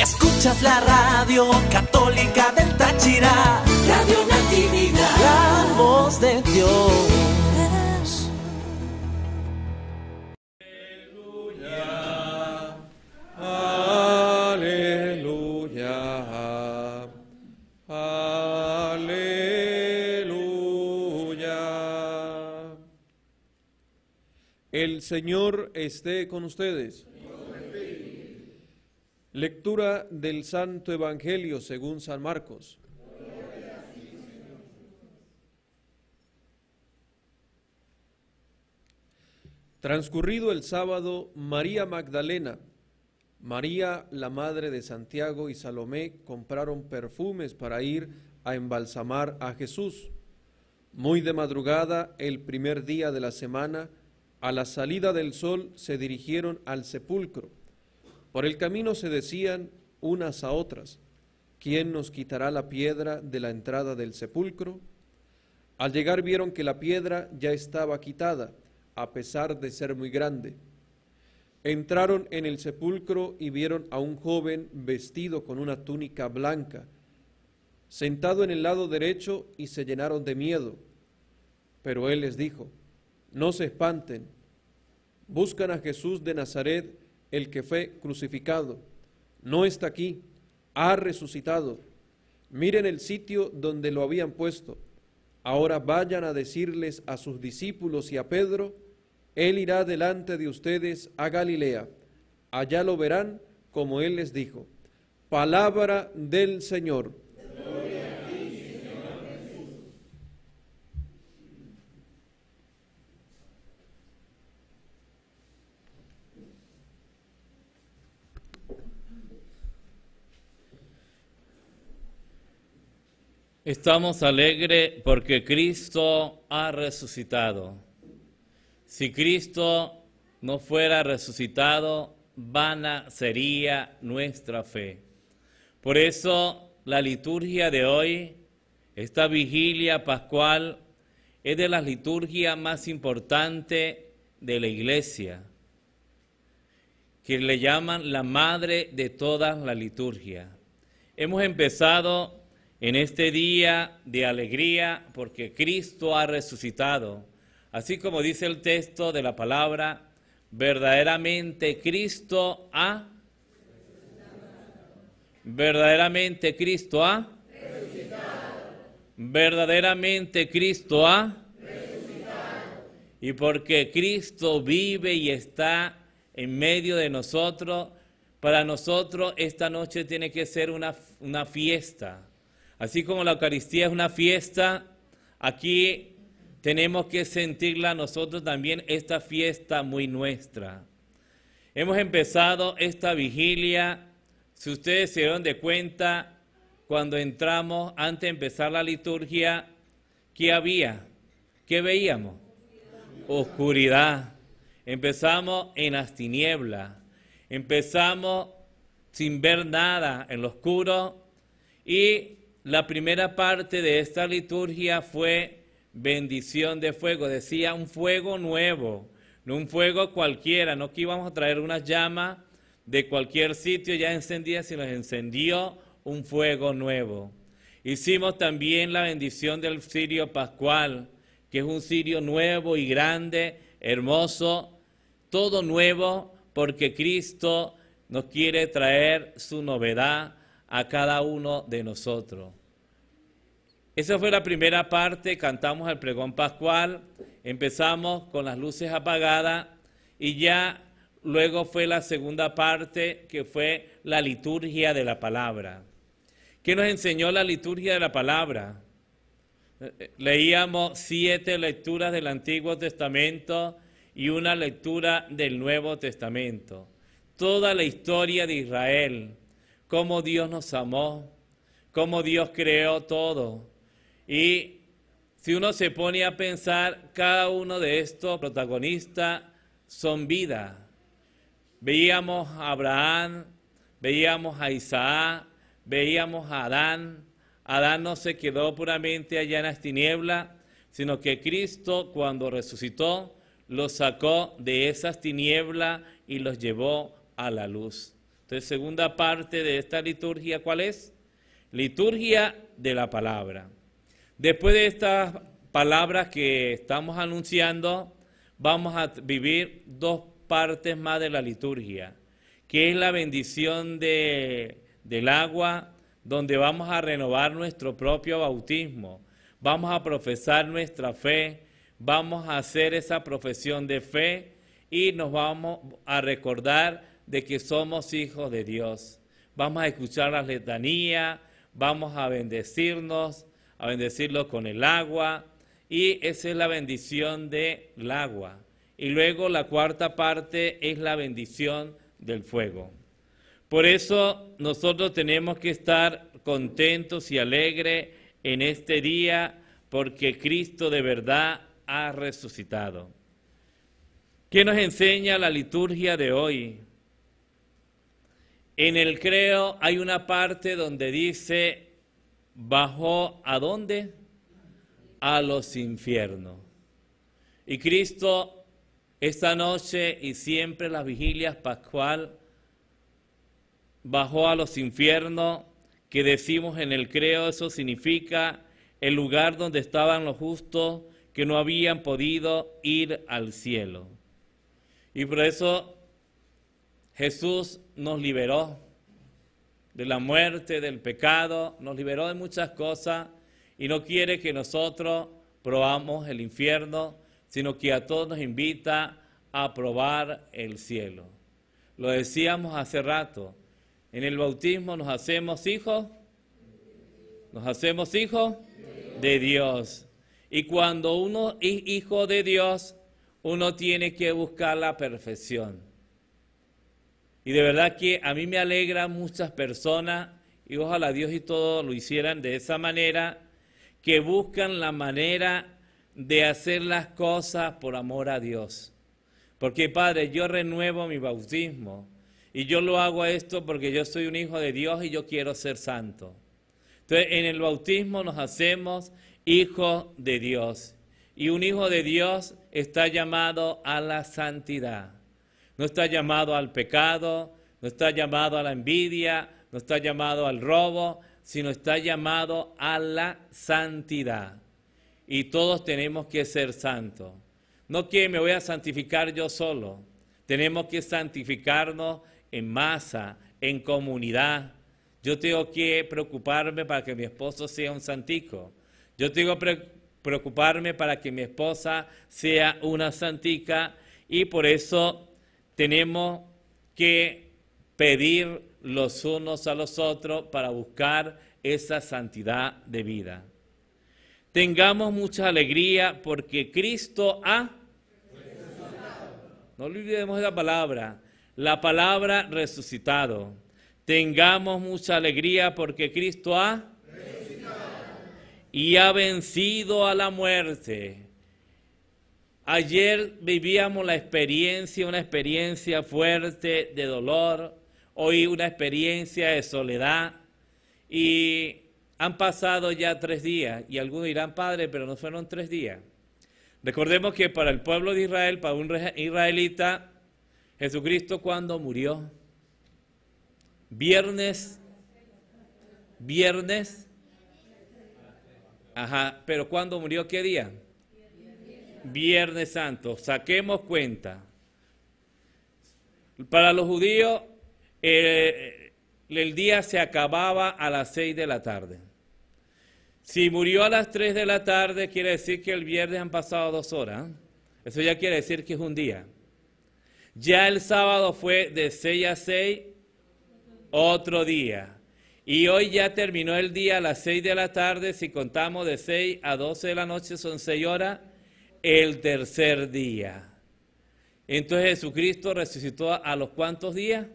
Escuchas la radio católica del Táchira, Radio Natividad, la voz de Dios. Aleluya, aleluya, aleluya. El Señor esté con ustedes. Lectura del Santo Evangelio según San Marcos. Transcurrido el sábado, María Magdalena, María la madre de Santiago y Salomé compraron perfumes para ir a embalsamar a Jesús. Muy de madrugada, el primer día de la semana, a la salida del sol se dirigieron al sepulcro por el camino se decían unas a otras, ¿quién nos quitará la piedra de la entrada del sepulcro? Al llegar vieron que la piedra ya estaba quitada, a pesar de ser muy grande. Entraron en el sepulcro y vieron a un joven vestido con una túnica blanca, sentado en el lado derecho y se llenaron de miedo. Pero él les dijo, no se espanten, buscan a Jesús de Nazaret el que fue crucificado, no está aquí, ha resucitado. Miren el sitio donde lo habían puesto. Ahora vayan a decirles a sus discípulos y a Pedro, Él irá delante de ustedes a Galilea. Allá lo verán como Él les dijo. Palabra del Señor. Estamos alegres porque Cristo ha resucitado. Si Cristo no fuera resucitado, vana sería nuestra fe. Por eso la liturgia de hoy, esta vigilia pascual, es de las liturgias más importantes de la iglesia, que le llaman la madre de toda la liturgia. Hemos empezado en este día de alegría porque Cristo ha resucitado. Así como dice el texto de la palabra, verdaderamente Cristo ha Verdaderamente Cristo ha resucitado. Verdaderamente Cristo ha Y porque Cristo vive y está en medio de nosotros, para nosotros esta noche tiene que ser una, una fiesta Así como la Eucaristía es una fiesta, aquí tenemos que sentirla nosotros también, esta fiesta muy nuestra. Hemos empezado esta vigilia, si ustedes se dieron de cuenta, cuando entramos, antes de empezar la liturgia, ¿qué había? ¿Qué veíamos? Oscuridad. Empezamos en las tinieblas. Empezamos sin ver nada, en lo oscuro. Y la primera parte de esta liturgia fue bendición de fuego. Decía un fuego nuevo, no un fuego cualquiera, no que íbamos a traer una llama de cualquier sitio ya encendida, sino que encendió un fuego nuevo. Hicimos también la bendición del cirio pascual, que es un cirio nuevo y grande, hermoso, todo nuevo, porque Cristo nos quiere traer su novedad a cada uno de nosotros. Esa fue la primera parte, cantamos el pregón pascual, empezamos con las luces apagadas y ya luego fue la segunda parte que fue la liturgia de la palabra. ¿Qué nos enseñó la liturgia de la palabra? Leíamos siete lecturas del Antiguo Testamento y una lectura del Nuevo Testamento. Toda la historia de Israel, cómo Dios nos amó, cómo Dios creó todo, y si uno se pone a pensar, cada uno de estos protagonistas son vida. Veíamos a Abraham, veíamos a Isaac, veíamos a Adán. Adán no se quedó puramente allá en las tinieblas, sino que Cristo cuando resucitó los sacó de esas tinieblas y los llevó a la luz. Entonces, segunda parte de esta liturgia, ¿cuál es? Liturgia de la palabra. Después de estas palabras que estamos anunciando, vamos a vivir dos partes más de la liturgia, que es la bendición del agua, donde vamos a renovar nuestro propio bautismo, vamos a profesar nuestra fe, vamos a hacer esa profesión de fe y nos vamos a recordar de que somos hijos de Dios. Vamos a escuchar la letanía, vamos a bendecirnos, a bendecirlo con el agua, y esa es la bendición del agua. Y luego la cuarta parte es la bendición del fuego. Por eso nosotros tenemos que estar contentos y alegres en este día porque Cristo de verdad ha resucitado. ¿Qué nos enseña la liturgia de hoy? En el creo hay una parte donde dice bajó a dónde? A los infiernos. Y Cristo esta noche y siempre las vigilias pascual bajó a los infiernos, que decimos en el creo, eso significa el lugar donde estaban los justos que no habían podido ir al cielo. Y por eso Jesús nos liberó de la muerte, del pecado, nos liberó de muchas cosas y no quiere que nosotros probamos el infierno, sino que a todos nos invita a probar el cielo. Lo decíamos hace rato, en el bautismo nos hacemos hijos, nos hacemos hijos de Dios. Y cuando uno es hijo de Dios, uno tiene que buscar la perfección. Y de verdad que a mí me alegra muchas personas, y ojalá Dios y todo lo hicieran de esa manera, que buscan la manera de hacer las cosas por amor a Dios. Porque Padre, yo renuevo mi bautismo y yo lo hago esto porque yo soy un hijo de Dios y yo quiero ser santo. Entonces, en el bautismo nos hacemos hijos de Dios y un hijo de Dios está llamado a la santidad no está llamado al pecado, no está llamado a la envidia, no está llamado al robo, sino está llamado a la santidad. Y todos tenemos que ser santos. No que me voy a santificar yo solo. Tenemos que santificarnos en masa, en comunidad. Yo tengo que preocuparme para que mi esposo sea un santico. Yo tengo que preocuparme para que mi esposa sea una santica. Y por eso tenemos que pedir los unos a los otros para buscar esa santidad de vida. Tengamos mucha alegría porque Cristo ha... No olvidemos la palabra, la palabra resucitado. Tengamos mucha alegría porque Cristo ha... Y ha vencido a la muerte. Ayer vivíamos la experiencia, una experiencia fuerte de dolor, hoy una experiencia de soledad y han pasado ya tres días y algunos dirán, padre, pero no fueron tres días. Recordemos que para el pueblo de Israel, para un israelita, Jesucristo cuando murió, viernes, viernes, ajá, pero cuando murió, ¿qué día? Viernes Santo, saquemos cuenta. Para los judíos, eh, el día se acababa a las 6 de la tarde. Si murió a las 3 de la tarde, quiere decir que el viernes han pasado dos horas. Eso ya quiere decir que es un día. Ya el sábado fue de 6 a 6, otro día. Y hoy ya terminó el día a las 6 de la tarde, si contamos de 6 a 12 de la noche son 6 horas, el tercer día. Entonces Jesucristo resucitó a los cuantos días?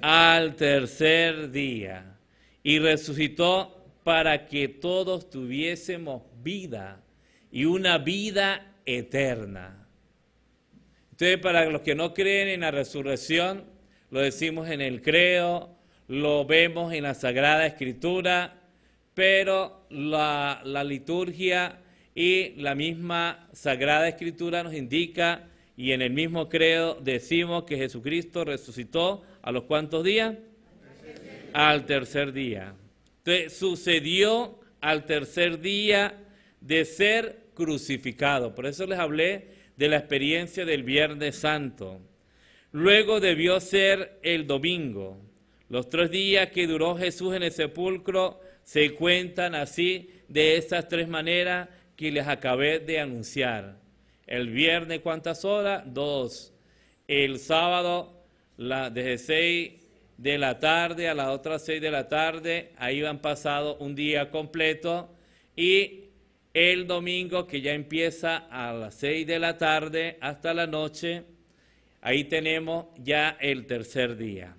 Al tercer día. Y resucitó para que todos tuviésemos vida y una vida eterna. Entonces, para los que no creen en la resurrección, lo decimos en el creo, lo vemos en la Sagrada Escritura, pero la, la liturgia y la misma Sagrada Escritura nos indica y en el mismo credo decimos que Jesucristo resucitó a los cuantos días? Al tercer día. sucedió al tercer día de ser crucificado. Por eso les hablé de la experiencia del Viernes Santo. Luego debió ser el domingo. Los tres días que duró Jesús en el sepulcro se cuentan así, de esas tres maneras, que les acabé de anunciar. El viernes, ¿cuántas horas? Dos. El sábado, la, desde seis de la tarde a las otras seis de la tarde, ahí han pasado un día completo. Y el domingo, que ya empieza a las seis de la tarde hasta la noche, ahí tenemos ya el tercer día.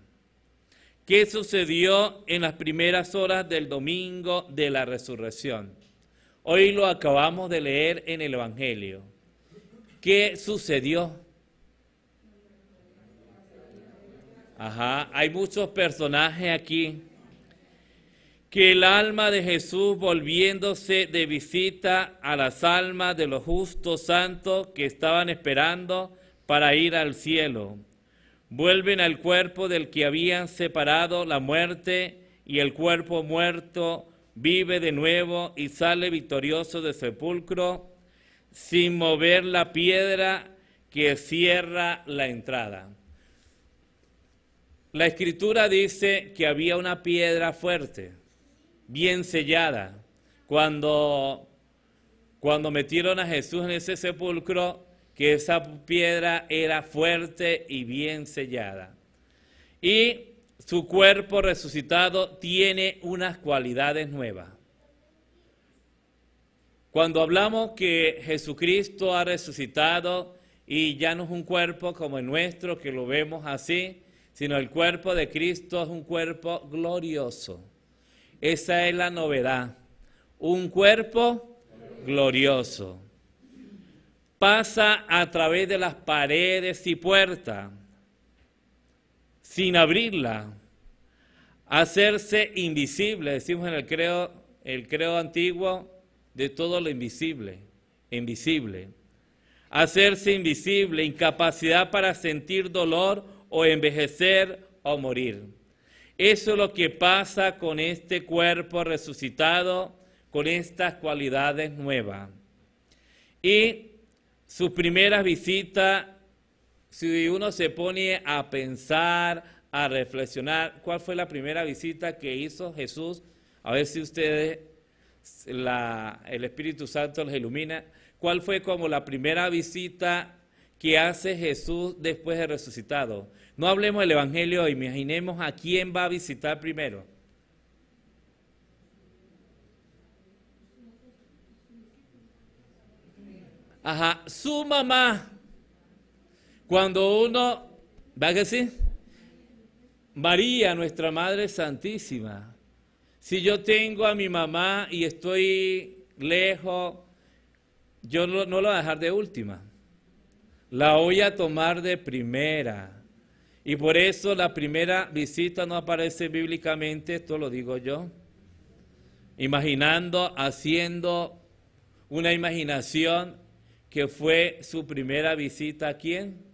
¿Qué sucedió en las primeras horas del domingo de la resurrección? Hoy lo acabamos de leer en el Evangelio. ¿Qué sucedió? Ajá, hay muchos personajes aquí. Que el alma de Jesús volviéndose de visita a las almas de los justos santos que estaban esperando para ir al cielo. Vuelven al cuerpo del que habían separado la muerte y el cuerpo muerto vive de nuevo y sale victorioso del sepulcro sin mover la piedra que cierra la entrada. La escritura dice que había una piedra fuerte, bien sellada. Cuando, cuando metieron a Jesús en ese sepulcro, que esa piedra era fuerte y bien sellada. Y su cuerpo resucitado tiene unas cualidades nuevas. Cuando hablamos que Jesucristo ha resucitado y ya no es un cuerpo como el nuestro, que lo vemos así, sino el cuerpo de Cristo es un cuerpo glorioso. Esa es la novedad. Un cuerpo glorioso. Pasa a través de las paredes y puertas sin abrirla, hacerse invisible, decimos en el creo, el antiguo, de todo lo invisible, invisible. Hacerse invisible, incapacidad para sentir dolor o envejecer o morir. Eso es lo que pasa con este cuerpo resucitado, con estas cualidades nuevas. Y sus primeras visitas si uno se pone a pensar, a reflexionar, ¿cuál fue la primera visita que hizo Jesús? A ver si ustedes, el Espíritu Santo los ilumina. ¿Cuál fue como la primera visita que hace Jesús después de resucitado? No hablemos del Evangelio, imaginemos a quién va a visitar primero. Ajá, su mamá. Cuando uno, ¿va que sí? María, nuestra Madre Santísima, si yo tengo a mi mamá y estoy lejos, yo no, no la voy a dejar de última, la voy a tomar de primera. Y por eso la primera visita no aparece bíblicamente, esto lo digo yo, imaginando, haciendo una imaginación que fue su primera visita a quién?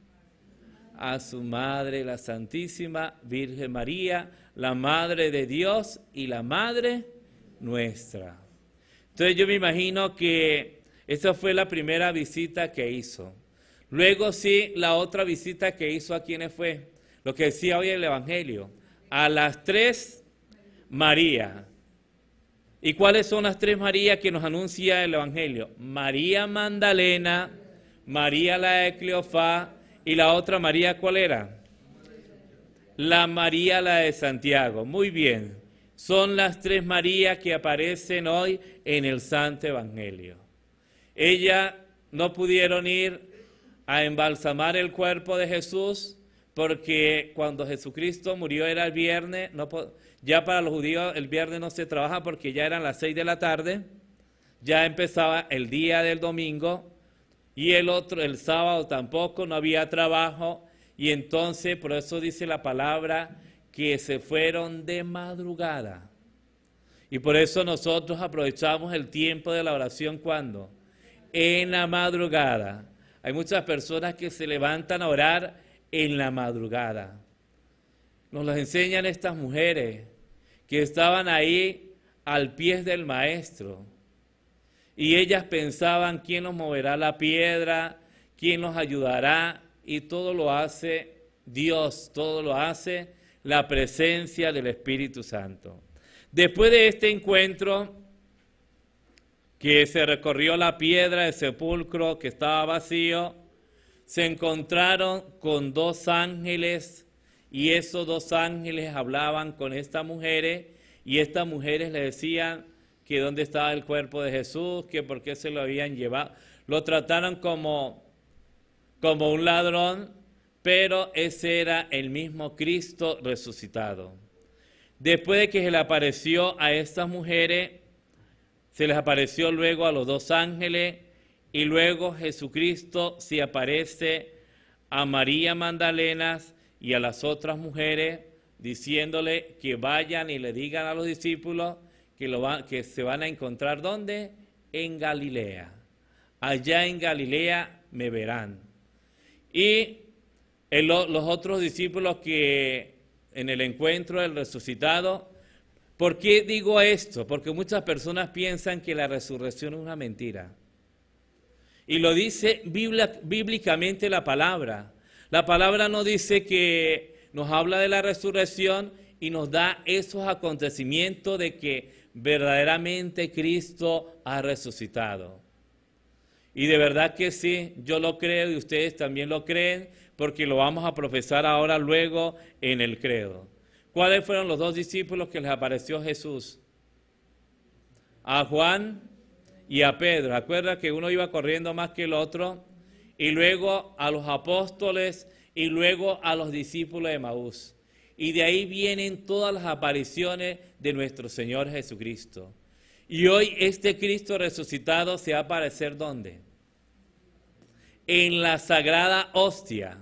a su Madre, la Santísima Virgen María, la Madre de Dios y la Madre nuestra. Entonces yo me imagino que esa fue la primera visita que hizo. Luego sí, la otra visita que hizo a quienes fue, lo que decía hoy el Evangelio, a las tres María. ¿Y cuáles son las tres Marías que nos anuncia el Evangelio? María Magdalena, María la Ecleofá, ¿Y la otra María cuál era? La María la de Santiago. Muy bien. Son las tres Marías que aparecen hoy en el Santo Evangelio. Ella no pudieron ir a embalsamar el cuerpo de Jesús porque cuando Jesucristo murió era el viernes, no ya para los judíos el viernes no se trabaja porque ya eran las seis de la tarde, ya empezaba el día del domingo y el otro, el sábado tampoco, no había trabajo. Y entonces, por eso dice la palabra, que se fueron de madrugada. Y por eso nosotros aprovechamos el tiempo de la oración cuando? En la madrugada. Hay muchas personas que se levantan a orar en la madrugada. Nos las enseñan estas mujeres que estaban ahí al pie del maestro y ellas pensaban, ¿quién nos moverá la piedra? ¿Quién nos ayudará? Y todo lo hace Dios, todo lo hace la presencia del Espíritu Santo. Después de este encuentro, que se recorrió la piedra del sepulcro que estaba vacío, se encontraron con dos ángeles y esos dos ángeles hablaban con estas mujeres y estas mujeres le decían, que dónde estaba el cuerpo de Jesús, que por qué se lo habían llevado. Lo trataron como, como un ladrón, pero ese era el mismo Cristo resucitado. Después de que se le apareció a estas mujeres, se les apareció luego a los dos ángeles y luego Jesucristo se aparece a María Magdalena y a las otras mujeres diciéndole que vayan y le digan a los discípulos que, lo que se van a encontrar ¿dónde? En Galilea. Allá en Galilea me verán. Y los otros discípulos que en el encuentro del resucitado, ¿por qué digo esto? Porque muchas personas piensan que la resurrección es una mentira. Y lo dice bíblicamente la palabra. La palabra nos dice que nos habla de la resurrección y nos da esos acontecimientos de que verdaderamente Cristo ha resucitado. Y de verdad que sí, yo lo creo y ustedes también lo creen, porque lo vamos a profesar ahora luego en el credo. ¿Cuáles fueron los dos discípulos que les apareció Jesús? A Juan y a Pedro. Acuerda que uno iba corriendo más que el otro, y luego a los apóstoles y luego a los discípulos de Maús. Y de ahí vienen todas las apariciones de nuestro Señor Jesucristo. Y hoy este Cristo resucitado se va a aparecer ¿dónde? En la sagrada hostia,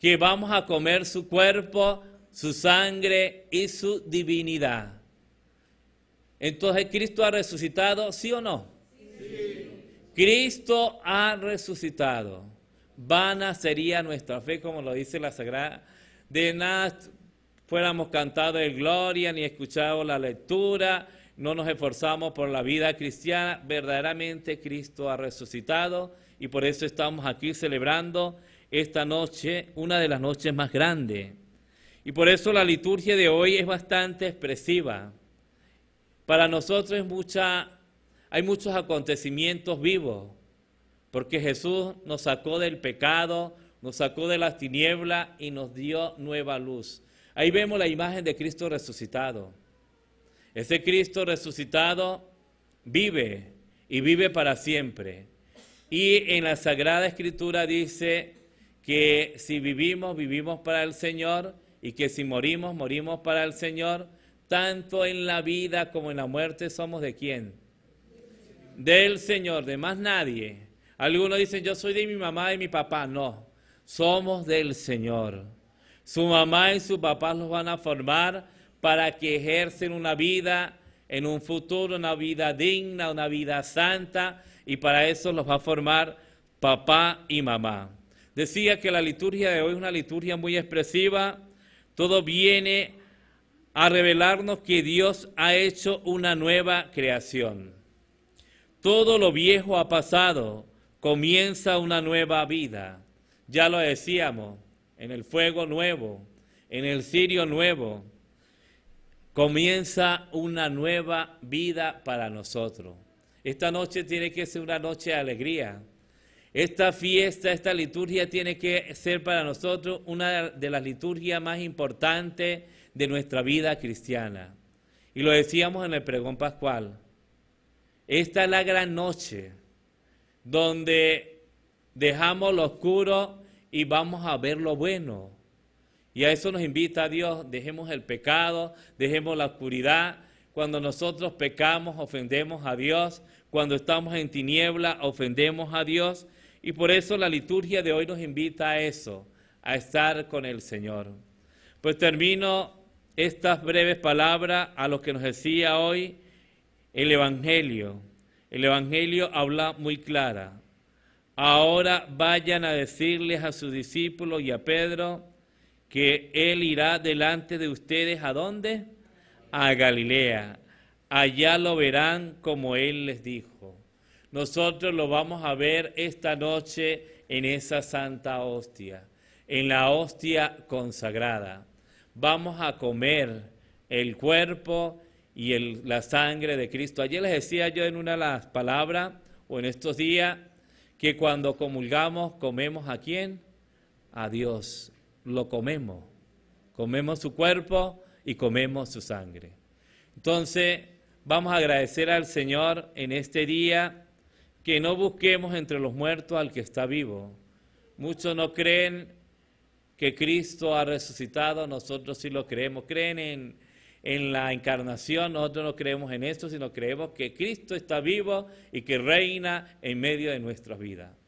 que vamos a comer su cuerpo, su sangre y su divinidad. Entonces, ¿Cristo ha resucitado, sí o no? Sí. Cristo ha resucitado. Vana sería nuestra fe, como lo dice la Sagrada. De nada fuéramos cantados el gloria ni escuchado la lectura, no nos esforzamos por la vida cristiana, verdaderamente Cristo ha resucitado y por eso estamos aquí celebrando esta noche, una de las noches más grandes. Y por eso la liturgia de hoy es bastante expresiva. Para nosotros mucha, hay muchos acontecimientos vivos, porque Jesús nos sacó del pecado, nos sacó de las tinieblas y nos dio nueva luz. Ahí vemos la imagen de Cristo resucitado. Ese Cristo resucitado vive y vive para siempre. Y en la Sagrada Escritura dice que si vivimos, vivimos para el Señor y que si morimos, morimos para el Señor. Tanto en la vida como en la muerte somos de quién? Del Señor, de más nadie. Algunos dicen, yo soy de mi mamá y mi papá. No, somos del Señor. Su mamá y su papá los van a formar para que ejercen una vida en un futuro, una vida digna, una vida santa, y para eso los va a formar papá y mamá. Decía que la liturgia de hoy es una liturgia muy expresiva, todo viene a revelarnos que Dios ha hecho una nueva creación. Todo lo viejo ha pasado, comienza una nueva vida. Ya lo decíamos, en el fuego nuevo, en el cirio nuevo, comienza una nueva vida para nosotros. Esta noche tiene que ser una noche de alegría. Esta fiesta, esta liturgia tiene que ser para nosotros una de las liturgias más importantes de nuestra vida cristiana. Y lo decíamos en el pregón pascual. Esta es la gran noche donde dejamos lo oscuro y vamos a ver lo bueno. Y a eso nos invita a Dios, dejemos el pecado, dejemos la oscuridad. Cuando nosotros pecamos, ofendemos a Dios. Cuando estamos en tiniebla, ofendemos a Dios. Y por eso la liturgia de hoy nos invita a eso, a estar con el Señor. Pues termino estas breves palabras a lo que nos decía hoy el Evangelio. El Evangelio habla muy clara, Ahora vayan a decirles a sus discípulos y a Pedro que Él irá delante de ustedes a dónde? A Galilea. Allá lo verán como Él les dijo. Nosotros lo vamos a ver esta noche en esa santa hostia, en la hostia consagrada. Vamos a comer el cuerpo y la sangre de Cristo. Ayer les decía yo en una de las palabras, o en estos días, que cuando comulgamos comemos a quién? A Dios. Lo comemos. Comemos su cuerpo y comemos su sangre. Entonces, vamos a agradecer al Señor en este día que no busquemos entre los muertos al que está vivo. Muchos no creen que Cristo ha resucitado, nosotros sí lo creemos. Creen en en la encarnación, nosotros no creemos en esto, sino creemos que Cristo está vivo y que reina en medio de nuestras vidas.